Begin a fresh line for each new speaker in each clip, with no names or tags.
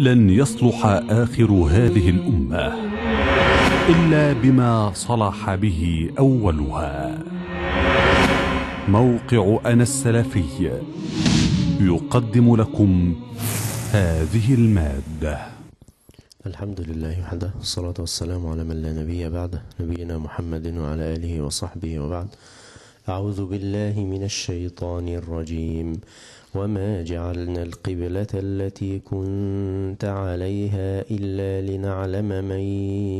لن يصلح آخر هذه الأمة إلا بما صلح به أولها موقع أنا السلفي يقدم لكم هذه المادة الحمد لله وحده والصلاة والسلام على من لا نبي بعده نبينا محمد وعلى آله وصحبه وبعد أعوذ بالله من الشيطان الرجيم وما جعلنا القبلة التي كنت عليها إلا لنعلم من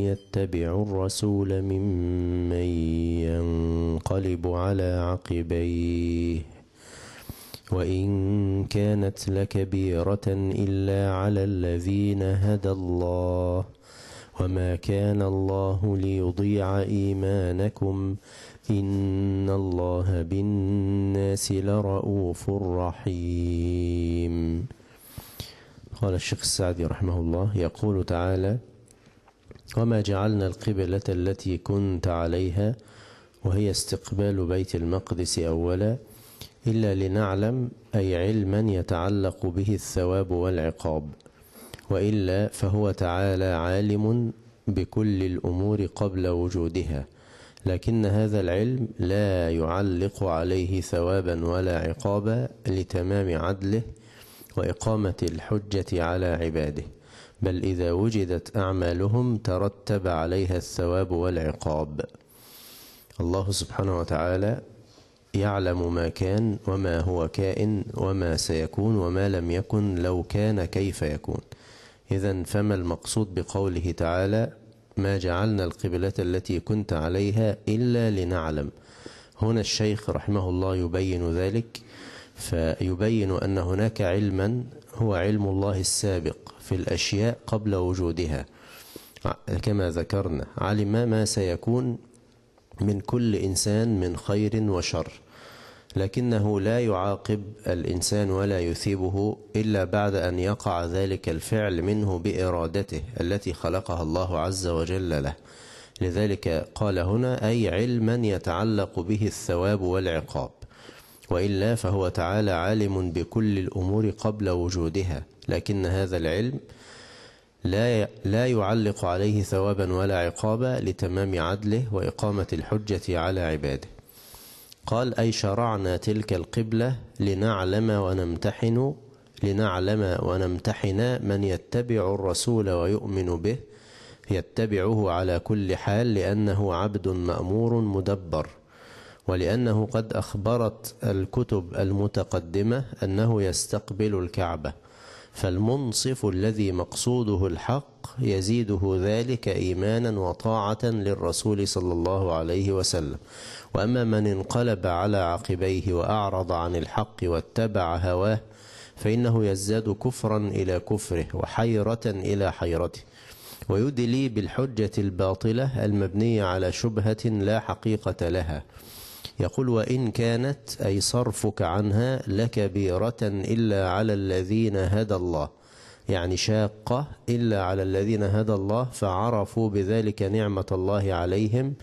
يتبع الرسول ممن ينقلب على عقبيه وإن كانت لكبيرة إلا على الذين هدى الله وما كان الله ليضيع إيمانكم إن الله بالناس لرؤوف رحيم قال الشيخ السعدي رحمه الله يقول تعالى وما جعلنا القبلة التي كنت عليها وهي استقبال بيت المقدس أولا إلا لنعلم أي علما يتعلق به الثواب والعقاب وإلا فهو تعالى عالم بكل الأمور قبل وجودها لكن هذا العلم لا يعلق عليه ثوابا ولا عقابا لتمام عدله وإقامة الحجة على عباده بل إذا وجدت أعمالهم ترتب عليها الثواب والعقاب الله سبحانه وتعالى يعلم ما كان وما هو كائن وما سيكون وما لم يكن لو كان كيف يكون إذا فما المقصود بقوله تعالى ما جعلنا القبلة التي كنت عليها إلا لنعلم هنا الشيخ رحمه الله يبين ذلك فيبين أن هناك علما هو علم الله السابق في الأشياء قبل وجودها كما ذكرنا علم ما سيكون من كل إنسان من خير وشر لكنه لا يعاقب الإنسان ولا يثيبه إلا بعد أن يقع ذلك الفعل منه بإرادته التي خلقها الله عز وجل له لذلك قال هنا أي علما يتعلق به الثواب والعقاب وإلا فهو تعالى عالم بكل الأمور قبل وجودها لكن هذا العلم لا لا يعلق عليه ثوابا ولا عقابا لتمام عدله وإقامة الحجة على عباده قال أي شرعنا تلك القبلة لنعلم ونمتحن لنعلم ونمتحن من يتبع الرسول ويؤمن به يتبعه على كل حال لأنه عبد مأمور مدبر ولأنه قد أخبرت الكتب المتقدمة أنه يستقبل الكعبة فالمنصف الذي مقصوده الحق يزيده ذلك ايمانا وطاعه للرسول صلى الله عليه وسلم واما من انقلب على عقبيه واعرض عن الحق واتبع هواه فانه يزداد كفرا الى كفره وحيره الى حيرته ويدلي بالحجه الباطله المبنيه على شبهه لا حقيقه لها يقول وإن كانت أي صرفك عنها لكبيرة إلا على الذين هدى الله يعني شاقة إلا على الذين هدى الله فعرفوا بذلك نعمة الله عليهم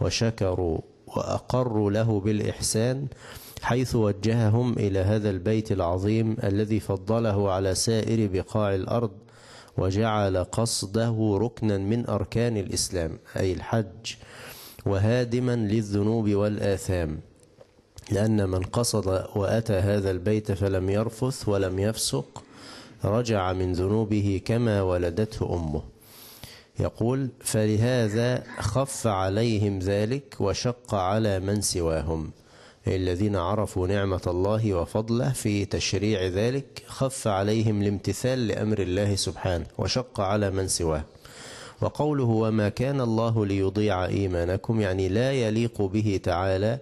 وشكروا وأقروا له بالإحسان حيث وجههم إلى هذا البيت العظيم الذي فضله على سائر بقاع الأرض وجعل قصده ركنا من أركان الإسلام أي الحج وهادما للذنوب والآثام لأن من قصد وأتى هذا البيت فلم يرفث ولم يفسق رجع من ذنوبه كما ولدته أمه يقول فلهذا خف عليهم ذلك وشق على من سواهم الذين عرفوا نعمة الله وفضله في تشريع ذلك خف عليهم الامتثال لأمر الله سبحانه وشق على من سواه وقوله وما كان الله ليضيع إيمانكم يعني لا يليق به تعالى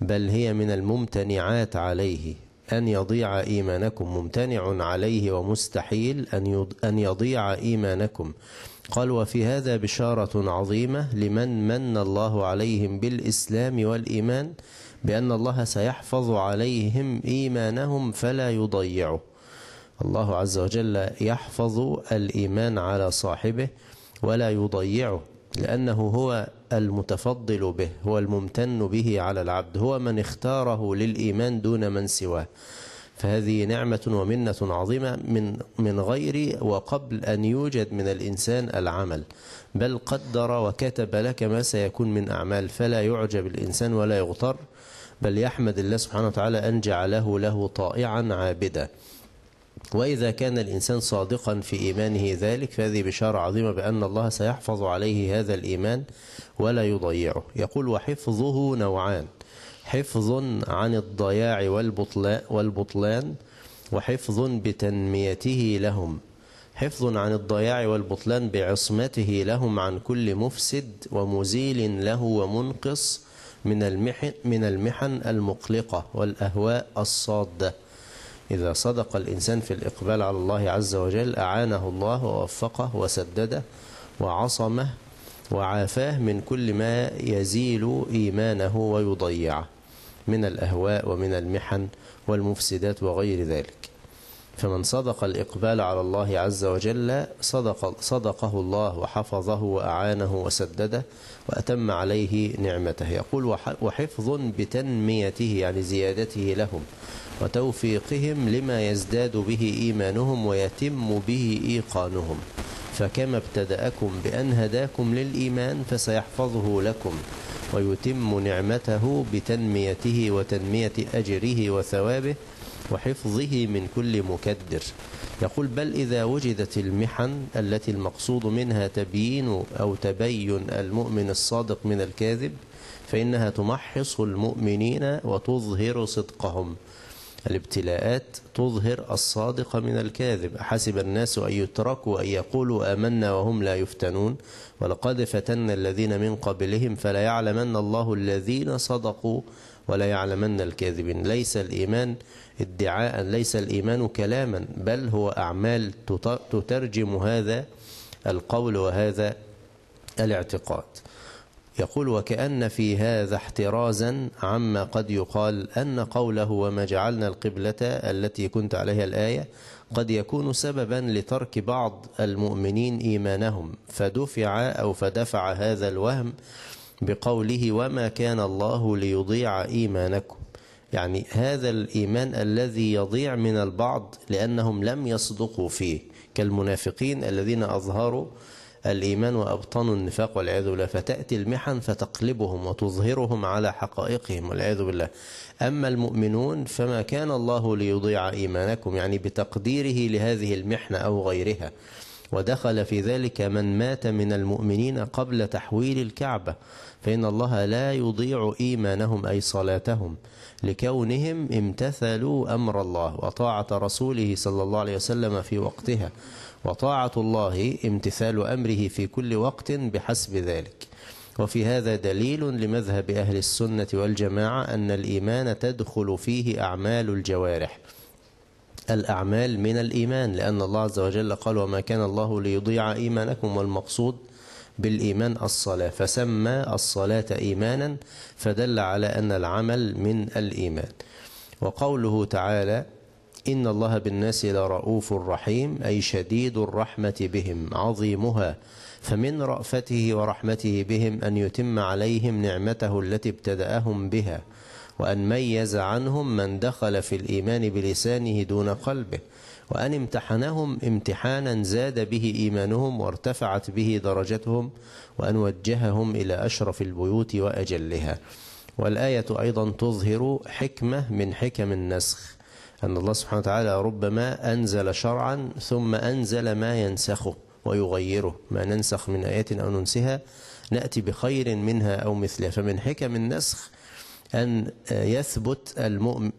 بل هي من الممتنعات عليه أن يضيع إيمانكم ممتنع عليه ومستحيل أن يضيع إيمانكم قال وفي هذا بشارة عظيمة لمن من الله عليهم بالإسلام والإيمان بأن الله سيحفظ عليهم إيمانهم فلا يضيعه الله عز وجل يحفظ الإيمان على صاحبه ولا يضيعه لأنه هو المتفضل به هو الممتن به على العبد هو من اختاره للإيمان دون من سواه فهذه نعمة ومنة عظيمة من من غير وقبل أن يوجد من الإنسان العمل بل قدر وكتب لك ما سيكون من أعمال فلا يعجب الإنسان ولا يغتر بل يحمد الله سبحانه وتعالى أن جعله له طائعا عابدا وإذا كان الإنسان صادقا في إيمانه ذلك فهذه بشارة عظيمة بأن الله سيحفظ عليه هذا الإيمان ولا يضيعه يقول وحفظه نوعان حفظ عن الضياع والبطلان وحفظ بتنميته لهم حفظ عن الضياع والبطلان بعصمته لهم عن كل مفسد ومزيل له ومنقص من المحن, من المحن المقلقة والأهواء الصادة إذا صدق الإنسان في الإقبال على الله عز وجل أعانه الله ووفقه وسدده وعصمه وعافاه من كل ما يزيل إيمانه ويضيعه من الأهواء ومن المحن والمفسدات وغير ذلك فمن صدق الإقبال على الله عز وجل صدق صدقه الله وحفظه وأعانه وسدده وأتم عليه نعمته يقول وحفظ بتنميته يعني زيادته لهم وتوفيقهم لما يزداد به إيمانهم ويتم به إيقانهم فكما ابتدأكم بأن هداكم للإيمان فسيحفظه لكم ويتم نعمته بتنميته وتنمية أجره وثوابه وحفظه من كل مكدر يقول بل إذا وجدت المحن التي المقصود منها تبيين أو تبين المؤمن الصادق من الكاذب فإنها تمحص المؤمنين وتظهر صدقهم الابتلاءات تظهر الصادق من الكاذب حسب الناس أن يتركوا أن يقولوا آمنا وهم لا يفتنون ولقد فتنا الذين من قبلهم فلا يعلمن الله الذين صدقوا ولا يعلمن الكاذبين ليس الإيمان ادعاء ليس الإيمان كلاما بل هو أعمال تترجم هذا القول وهذا الاعتقاد يقول وكأن في هذا احترازا عما قد يقال أن قوله وما جعلنا القبلة التي كنت عليها الآية قد يكون سببا لترك بعض المؤمنين إيمانهم فدفع أو فدفع هذا الوهم بقوله وما كان الله ليضيع إيمانكم يعني هذا الإيمان الذي يضيع من البعض لأنهم لم يصدقوا فيه كالمنافقين الذين أظهروا الإيمان وأبطنوا النفاق والعياذ بالله فتأتي المحن فتقلبهم وتظهرهم على حقائقهم والعياذ بالله أما المؤمنون فما كان الله ليضيع إيمانكم يعني بتقديره لهذه المحنة أو غيرها ودخل في ذلك من مات من المؤمنين قبل تحويل الكعبة فإن الله لا يضيع إيمانهم أي صلاتهم لكونهم امتثلوا أمر الله وطاعة رسوله صلى الله عليه وسلم في وقتها وطاعة الله امتثال أمره في كل وقت بحسب ذلك وفي هذا دليل لمذهب أهل السنة والجماعة أن الإيمان تدخل فيه أعمال الجوارح الأعمال من الإيمان لأن الله عز وجل قال وما كان الله ليضيع إيمانكم والمقصود بالإيمان الصلاة فسمى الصلاة إيمانا فدل على أن العمل من الإيمان وقوله تعالى إن الله بالناس لرؤوف رحيم أي شديد الرحمة بهم عظيمها فمن رأفته ورحمته بهم أن يتم عليهم نعمته التي ابتدأهم بها وأن ميز عنهم من دخل في الإيمان بلسانه دون قلبه وأن امتحنهم امتحانا زاد به إيمانهم وارتفعت به درجتهم وأن وجههم إلى أشرف البيوت وأجلها والآية أيضا تظهر حكمة من حكم النسخ أن الله سبحانه وتعالى ربما أنزل شرعا ثم أنزل ما ينسخه ويغيره ما ننسخ من آية أو ننسها نأتي بخير منها أو مثلها فمن حكم النسخ أن يثبت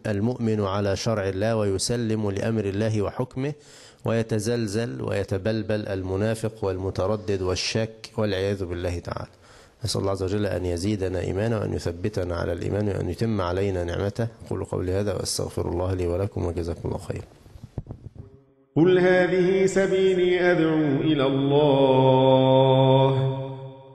المؤمن على شرع الله ويسلم لأمر الله وحكمه ويتزلزل ويتبلبل المنافق والمتردد والشك والعياذ بالله تعالى نسأل الله عز وجل أن يزيدنا إيمانا وأن يثبتنا على الإيمان وأن يتم علينا نعمته أقول قولي هذا وأستغفر الله لي ولكم وجزاكم الله خيرا قل هذه سبيلي أدعو إلى الله